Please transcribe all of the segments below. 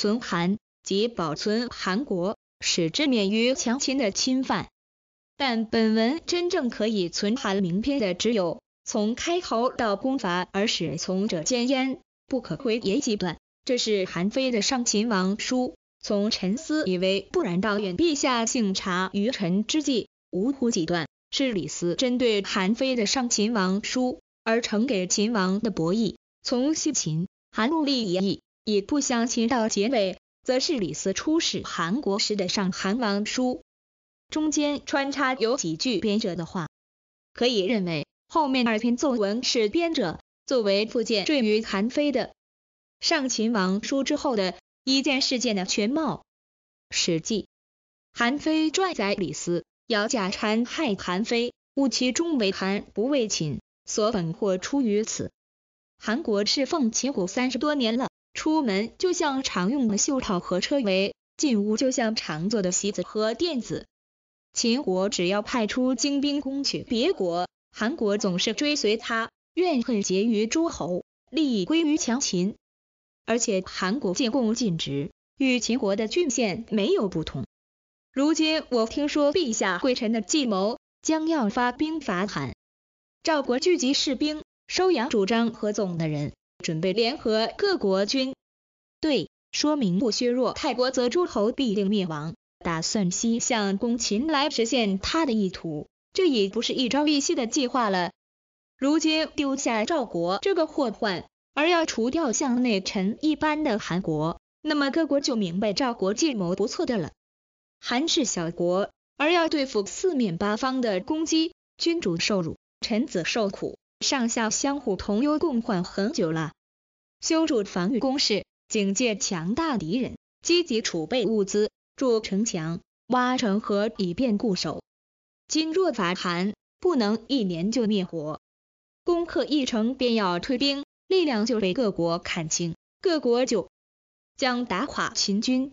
存韩即保存韩国，使之免于强秦的侵犯。但本文真正可以存韩名篇的，只有从开头到攻伐而使从者奸焉，不可回也几段。这是韩非的《上秦王书》。从沉思以为不然，到远陛下幸察于臣之计，无乎几段，是李斯针对韩非的《上秦王书》而呈给秦王的博弈。从西秦韩戮力以议。以不相亲到结尾，则是李斯出使韩国时的《上韩王书》，中间穿插有几句编者的话。可以认为，后面二篇作文是编者作为附件缀于韩非的《上秦王书》之后的一件事件的全貌。《史记·韩非撰载：“李斯、姚贾禅害韩非，务其中为韩不为秦，所本或出于此。”韩国侍奉秦国三十多年了。出门就像常用的袖套和车帷，进屋就像常坐的席子和垫子。秦国只要派出精兵攻取别国，韩国总是追随他，怨恨结于诸侯，利益归于强秦。而且韩国进贡尽职，与秦国的郡县没有不同。如今我听说陛下贵臣的计谋，将要发兵伐韩。赵国聚集士兵，收养主张合纵的人。准备联合各国军队，说明不削弱泰国，则诸侯必定灭亡。打算西向攻秦来实现他的意图，这已不是一朝一夕的计划了。如今丢下赵国这个祸患，而要除掉像内臣一般的韩国，那么各国就明白赵国计谋不错的了。韩是小国，而要对付四面八方的攻击，君主受辱，臣子受苦。上下相互同忧共患很久了，修筑防御工事，警戒强大敌人，积极储备物资，筑城墙，挖城河，以便固守。今若伐韩，不能一年就灭国，攻克一城便要退兵，力量就被各国看清，各国就将打垮秦军。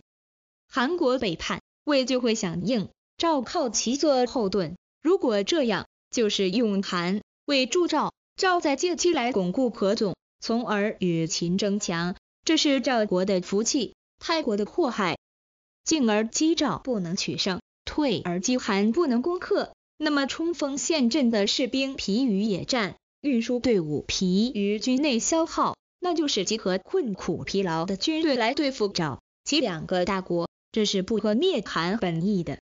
韩国北叛，魏就会响应，赵靠其做后盾。如果这样，就是用韩、魏铸赵。赵在借机来巩固河总，从而与秦争强，这是赵国的福气，泰国的祸害。进而击赵不能取胜，退而击韩不能攻克，那么冲锋陷阵的士兵疲于野战，运输队伍疲于军内消耗，那就是集合困苦疲劳的军队来对付赵，其两个大国，这是不合灭韩本意的，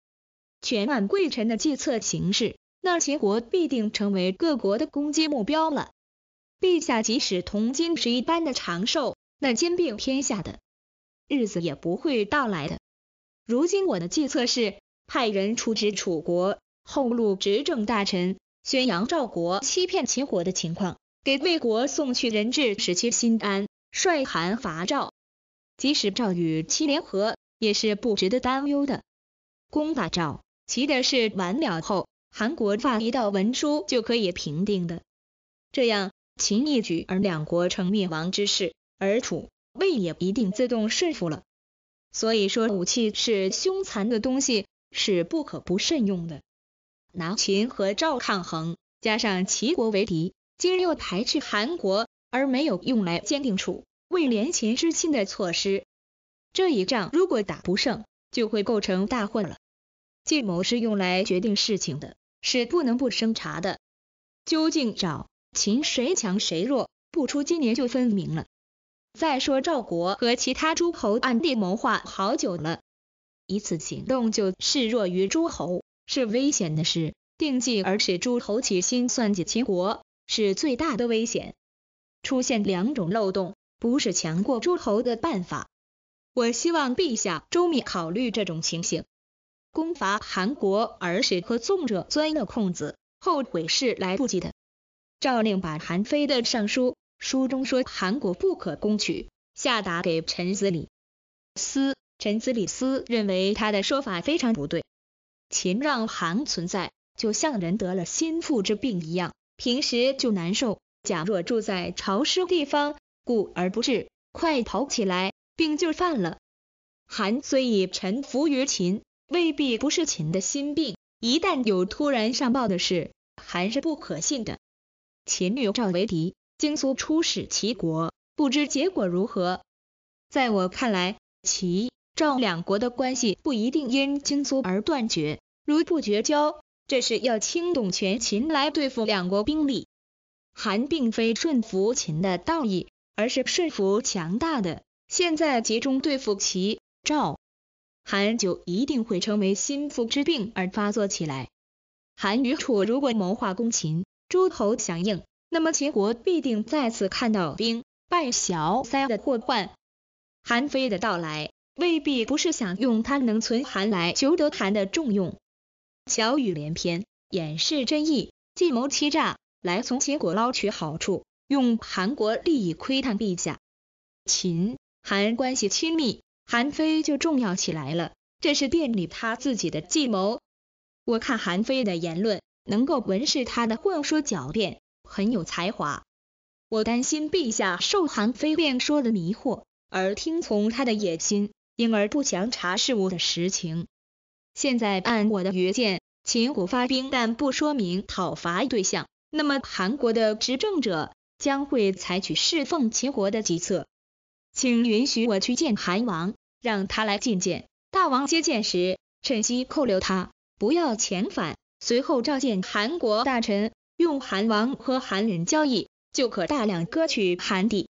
全按贵臣的计策行事。那秦国必定成为各国的攻击目标了。陛下即使同金石一般的长寿，那兼并天下的日子也不会到来的。如今我的计策是，派人出使楚国，后路执政大臣宣扬赵国欺骗秦国的情况，给魏国送去人质，使其心安，率韩伐赵。即使赵与齐联合，也是不值得担忧的。攻打赵齐的事完了后。韩国发一道文书就可以平定的，这样秦一举而两国成灭亡之势，而楚魏也一定自动顺服了。所以说，武器是凶残的东西，是不可不慎用的。拿秦和赵抗衡，加上齐国为敌，今又排斥韩国，而没有用来坚定楚魏联秦之心的措施，这一仗如果打不胜，就会构成大祸了。计谋是用来决定事情的。是不能不生查的。究竟找秦谁强谁弱，不出今年就分明了。再说赵国和其他诸侯暗地谋划好久了，一次行动就示弱于诸侯，是危险的事。定计而使诸侯起心算计秦国，是最大的危险。出现两种漏洞，不是强过诸侯的办法。我希望陛下周密考虑这种情形。攻伐韩国，而使和纵者钻了空子，后悔是来不及的。诏令把韩非的上书，书中说韩国不可攻取，下达给陈子李思陈子李思认为他的说法非常不对。秦让韩存在，就像人得了心腹之病一样，平时就难受。假若住在潮湿地方，故而不治，快跑起来，病就犯了。韩虽已臣服于秦。未必不是秦的心病，一旦有突然上报的事，还是不可信的。秦与赵为敌，荆苏出使齐国，不知结果如何。在我看来，齐赵两国的关系不一定因荆苏而断绝，如不绝交，这是要倾动全秦来对付两国兵力。韩并非顺服秦的道义，而是顺服强大的，现在集中对付齐赵。韩就一定会成为心腹之病而发作起来。韩与楚如果谋划攻秦，诸侯响应，那么秦国必定再次看到兵败小塞的祸患。韩非的到来，未必不是想用他能存韩来求得韩的重用，巧语连篇，掩饰真意，计谋欺诈，来从秦国捞取好处，用韩国利益窥探陛下。秦韩关系亲密。韩非就重要起来了，这是店里他自己的计谋。我看韩非的言论，能够闻是他的混说狡辩，很有才华。我担心陛下受韩非辩说的迷惑，而听从他的野心，因而不详查事物的实情。现在按我的愚见，秦国发兵但不说明讨伐对象，那么韩国的执政者将会采取侍奉秦国的计策。请允许我去见韩王。让他来觐见大王接见时，趁机扣留他，不要遣返。随后召见韩国大臣，用韩王和韩人交易，就可大量割取韩地。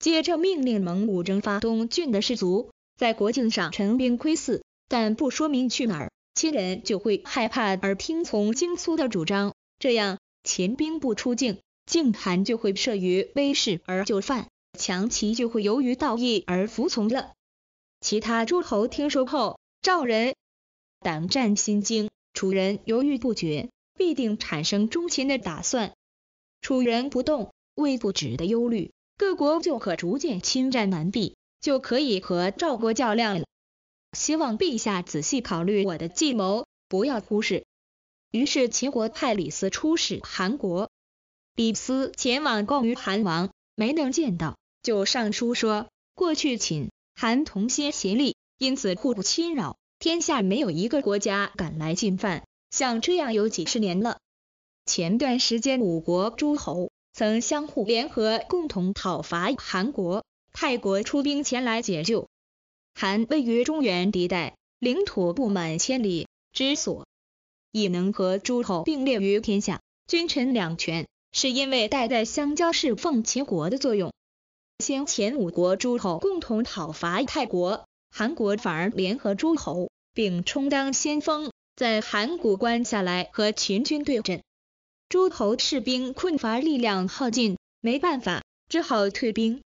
接着命令蒙古征发东郡的士卒，在国境上陈兵窥伺，但不说明去哪，亲人就会害怕而听从荆苏的主张。这样，秦兵不出境，境韩就会慑于威势而就范，强齐就会由于道义而服从了。其他诸侯听说后，赵人胆战心惊，楚人犹豫不决，必定产生忠秦的打算。楚人不动，魏不止的忧虑，各国就可逐渐侵占完毕，就可以和赵国较量了。希望陛下仔细考虑我的计谋，不要忽视。于是秦国派李斯出使韩国，李斯前往告于韩王，没能见到，就上书说：过去秦。韩同心协力，因此互不侵扰，天下没有一个国家敢来进犯。像这样有几十年了。前段时间五国诸侯曾相互联合，共同讨伐韩国，泰国出兵前来解救。韩位于中原地带，领土布满千里，之所，亦能和诸侯并列于天下，君臣两权，是因为代代相交是奉齐国的作用。先前五国诸侯共同讨伐泰国，韩国反而联合诸侯，并充当先锋，在函谷关下来和秦军对阵。诸侯士兵困乏，力量耗尽，没办法，只好退兵。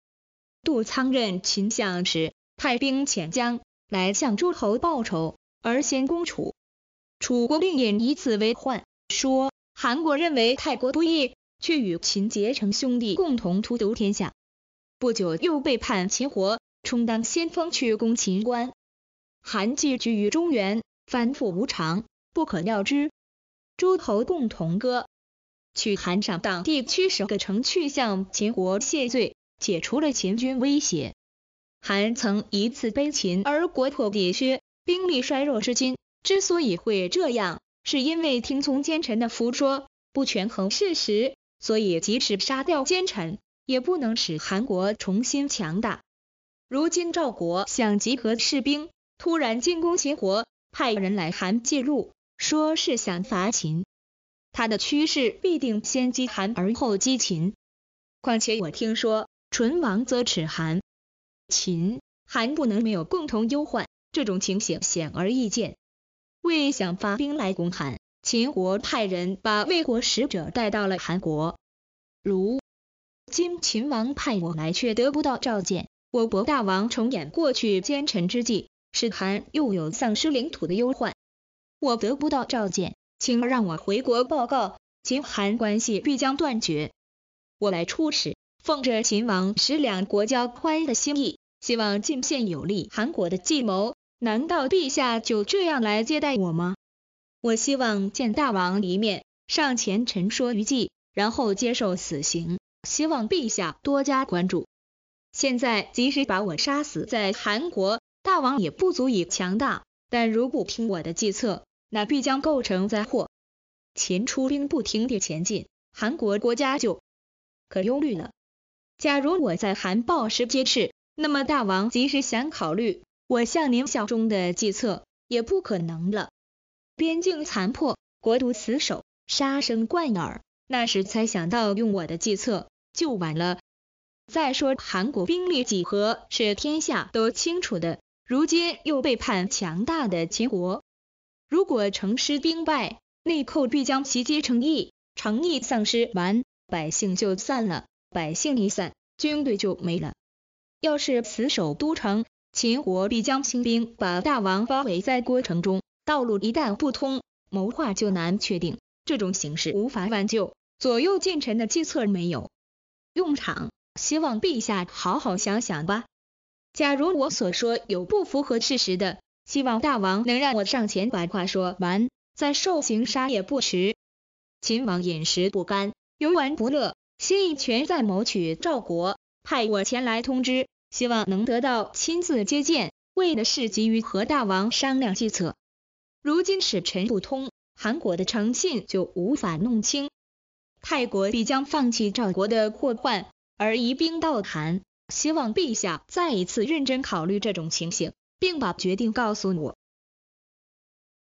杜仓任秦相时，派兵潜江来向诸侯报仇，而先攻楚。楚国令尹以此为患，说韩国认为泰国不义，却与秦结成兄弟，共同图毒天下。不久又背叛秦国，充当先锋去攻秦关。韩继居于中原，反复无常，不可料之。诸侯共同割取韩上党地区十个城去向秦国谢罪，解除了秦军威胁。韩曾一次背秦而国破地削，兵力衰弱至今。之所以会这样，是因为听从奸臣的胡说，不权衡事实，所以及时杀掉奸臣。也不能使韩国重新强大。如今赵国想集合士兵，突然进攻秦国，派人来韩记录，说是想伐秦。他的趋势必定先击韩而后击秦。况且我听说，唇亡则齿寒，秦、韩不能没有共同忧患，这种情形显而易见。魏想发兵来攻韩，秦国派人把魏国使者带到了韩国。如今秦王派我来，却得不到召见。我国大王重演过去奸臣之计，使韩又有丧失领土的忧患。我得不到召见，请让我回国报告，秦韩关系必将断绝。我来出使，奉着秦王使两国交宽的心意，希望进献有利韩国的计谋。难道陛下就这样来接待我吗？我希望见大王一面上前陈说余计，然后接受死刑。希望陛下多加关注。现在即使把我杀死，在韩国大王也不足以强大。但如果听我的计策，那必将构成灾祸。秦出兵不停地前进，韩国国家就可忧虑了。假如我在韩暴时街市，那么大王即使想考虑我向您效忠的计策，也不可能了。边境残破，国都死守，杀声贯耳，那时才想到用我的计策。就晚了。再说韩国兵力几何，是天下都清楚的。如今又背叛强大的秦国，如果城师兵败，内寇必将袭击诚意，诚意丧失完，百姓就散了，百姓一散，军队就没了。要是死守都城，秦国必将兴兵把大王包围在过城中，道路一旦不通，谋划就难确定，这种形势无法挽救，左右近臣的计策没有。用场，希望陛下好好想想吧。假如我所说有不符合事实的，希望大王能让我上前把话说完，在受刑杀也不迟。秦王饮食不甘，游玩不乐，心意全在谋取赵国，派我前来通知，希望能得到亲自接见，为的是急于和大王商量计策。如今使臣不通，韩国的诚信就无法弄清。泰国必将放弃赵国的祸患，而移兵到韩。希望陛下再一次认真考虑这种情形，并把决定告诉我。